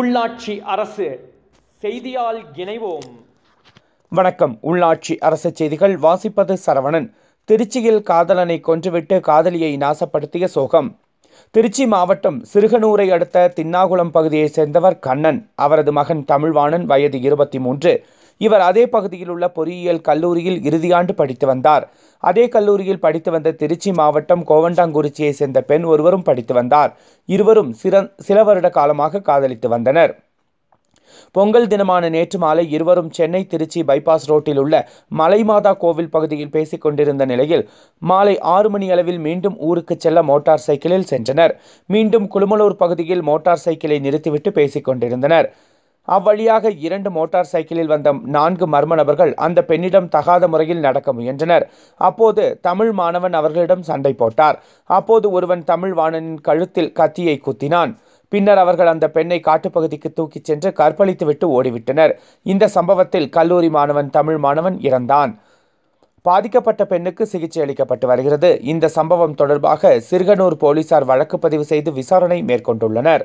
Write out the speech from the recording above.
உள்ளாட்சி அரசு செய்தியால் இணைவோம் வணக்கம் உள்ளாட்சி அரசு செய்திகள் வாசிப்பது சரவணன் திருச்சியில் காதலனை கொன்றுவிட்டு காதலியை நாசப்படுத்திய சோகம் திருச்சி மாவட்டம் சிறுகனூரை அடுத்த தின்னாகுளம் பகுதியைச் சேர்ந்தவர் கண்ணன் அவரது மகன் தமிழ்வாணன் வயது இருபத்தி மூன்று இவர் அதே பகுதியில் உள்ள பொறியியல் கல்லூரியில் இறுதியாண்டு படித்து வந்தார் அதே கல்லூரியில் படித்து வந்த திருச்சி மாவட்டம் கோவண்டாங்குறிச்சியைச் சேர்ந்த பெண் ஒருவரும் படித்து வந்தார் இருவரும் சில வருட காலமாக காதலித்து வந்தனர் பொங்கல் தினமான நேற்று மாலை இருவரும் சென்னை திருச்சி பைபாஸ் ரோட்டில் உள்ள மலைமாதா கோவில் பகுதியில் பேசிக் கொண்டிருந்த நிலையில் மாலை ஆறு மணி அளவில் மீண்டும் ஊருக்கு செல்ல மோட்டார் சைக்கிளில் சென்றனர் மீண்டும் குளுமலூர் பகுதியில் மோட்டார் சைக்கிளை நிறுத்திவிட்டு பேசிக் கொண்டிருந்தனர் அவ்வழியாக இரண்டு மோட்டார் சைக்கிளில் வந்த நான்கு மர்ம நபர்கள் அந்த பெண்ணிடம் தகாத முறையில் நடக்க முயன்றனர் அப்போது தமிழ் மாணவன் அவர்களிடம் சண்டை போட்டார் அப்போது ஒருவன் தமிழ் வாணனின் கழுத்தில் கத்தியை குத்தினான் பின்னர் அவர்கள் அந்த பெண்ணை காட்டுப்பகுதிக்கு தூக்கிச் சென்று கற்பழித்துவிட்டு ஓடிவிட்டனர் இந்த சம்பவத்தில் கல்லூரி மாணவன் தமிழ் மாணவன் இறந்தான் பாதிக்கப்பட்ட பெண்ணுக்கு சிகிச்சை அளிக்கப்பட்டு வருகிறது இந்த சம்பவம் தொடர்பாக சிறுகனூர் போலீசார் வழக்கு பதிவு செய்து விசாரணை மேற்கொண்டுள்ளனர்